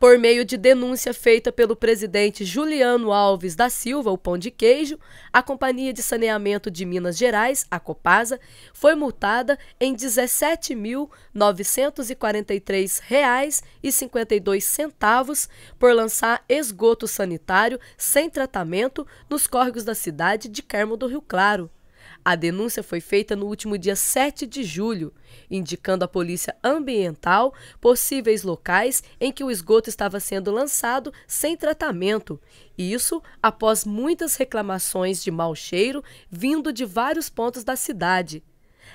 por meio de denúncia feita pelo presidente Juliano Alves da Silva, o Pão de Queijo, a Companhia de Saneamento de Minas Gerais, a Copasa, foi multada em R$ 17.943,52 por lançar esgoto sanitário sem tratamento nos córregos da cidade de Carmo do Rio Claro. A denúncia foi feita no último dia 7 de julho, indicando à Polícia Ambiental possíveis locais em que o esgoto estava sendo lançado sem tratamento. Isso após muitas reclamações de mau cheiro vindo de vários pontos da cidade.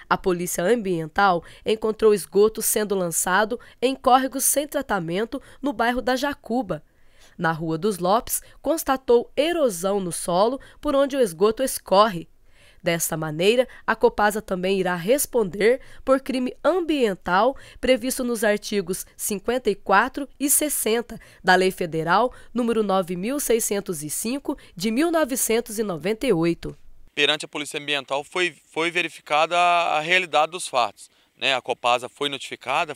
A Polícia Ambiental encontrou esgoto sendo lançado em córregos sem tratamento no bairro da Jacuba. Na Rua dos Lopes, constatou erosão no solo por onde o esgoto escorre. Dessa maneira, a Copasa também irá responder por crime ambiental previsto nos artigos 54 e 60 da Lei Federal número 9605 de 1998. Perante a Polícia Ambiental foi, foi verificada a, a realidade dos fatos. Né? A Copasa foi notificada,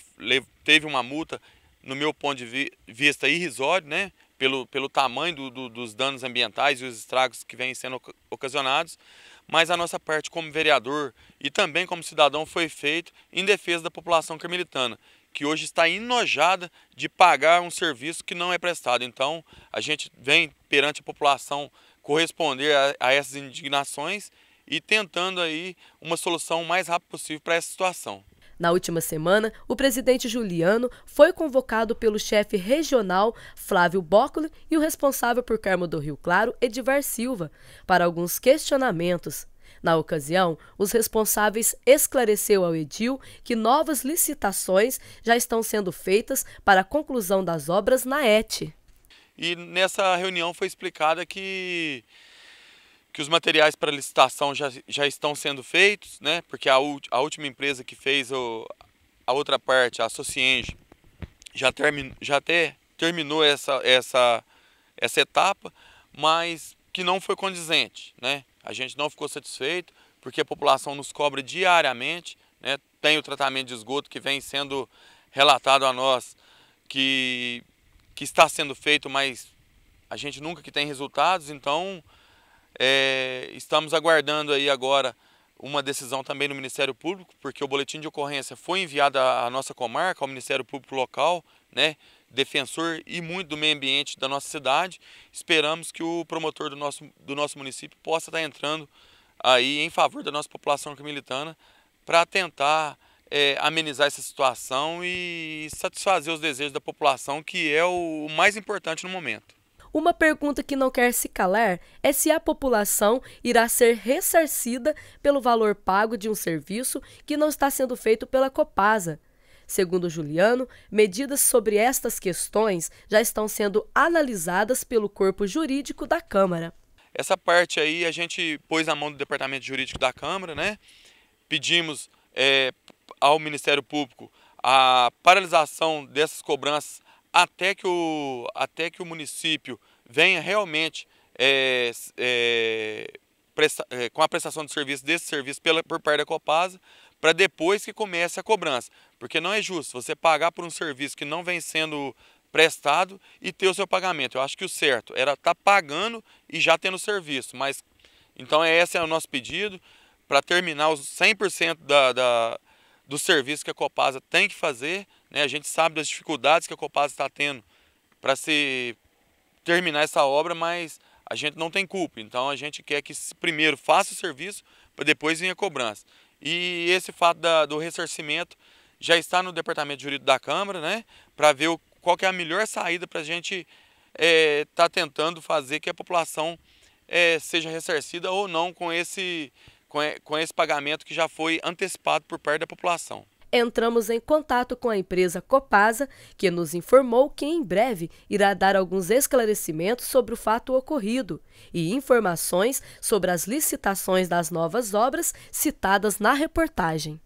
teve uma multa, no meu ponto de vista, irrisório né? pelo, pelo tamanho do, do, dos danos ambientais e os estragos que vêm sendo ocasionados, mas a nossa parte como vereador e também como cidadão foi feito em defesa da população carmelitana, que hoje está enojada de pagar um serviço que não é prestado. Então, a gente vem perante a população corresponder a, a essas indignações e tentando aí uma solução o mais rápido possível para essa situação. Na última semana, o presidente Juliano foi convocado pelo chefe regional Flávio Bócoli e o responsável por Carmo do Rio Claro, Edivar Silva, para alguns questionamentos. Na ocasião, os responsáveis esclareceu ao edil que novas licitações já estão sendo feitas para a conclusão das obras na ET. E nessa reunião foi explicada que que os materiais para licitação já, já estão sendo feitos, né? Porque a, a última empresa que fez o, a outra parte, a Socienge, já, termi, já até terminou essa, essa, essa etapa, mas que não foi condizente, né? A gente não ficou satisfeito porque a população nos cobra diariamente, né? Tem o tratamento de esgoto que vem sendo relatado a nós que que está sendo feito, mas a gente nunca que tem resultados, então é, estamos aguardando aí agora uma decisão também no Ministério Público, porque o boletim de ocorrência foi enviado à nossa comarca, ao Ministério Público local, né, defensor e muito do meio ambiente da nossa cidade. Esperamos que o promotor do nosso, do nosso município possa estar entrando aí em favor da nossa população militana para tentar é, amenizar essa situação e satisfazer os desejos da população, que é o mais importante no momento. Uma pergunta que não quer se calar é se a população irá ser ressarcida pelo valor pago de um serviço que não está sendo feito pela Copasa. Segundo Juliano, medidas sobre estas questões já estão sendo analisadas pelo corpo jurídico da Câmara. Essa parte aí a gente pôs na mão do Departamento Jurídico da Câmara, né? Pedimos é, ao Ministério Público a paralisação dessas cobranças até que o, até que o município venha realmente é, é, presta, é, com a prestação de serviço desse serviço pela, por parte da Copasa, para depois que comece a cobrança. Porque não é justo você pagar por um serviço que não vem sendo prestado e ter o seu pagamento. Eu acho que o certo era estar tá pagando e já tendo o serviço. Mas então é esse é o nosso pedido para terminar os 100% da, da, do serviço que a Copasa tem que fazer né? A gente sabe das dificuldades que a Copasa está tendo para se terminar essa obra, mas a gente não tem culpa. Então a gente quer que primeiro faça o serviço para depois vir a cobrança. E esse fato da, do ressarcimento já está no departamento jurídico da Câmara, né? Para ver o, qual é a melhor saída para a gente estar é, tá tentando fazer que a população é, seja ressarcida ou não com esse, com, é, com esse pagamento que já foi antecipado por parte da população entramos em contato com a empresa Copasa, que nos informou que em breve irá dar alguns esclarecimentos sobre o fato ocorrido e informações sobre as licitações das novas obras citadas na reportagem.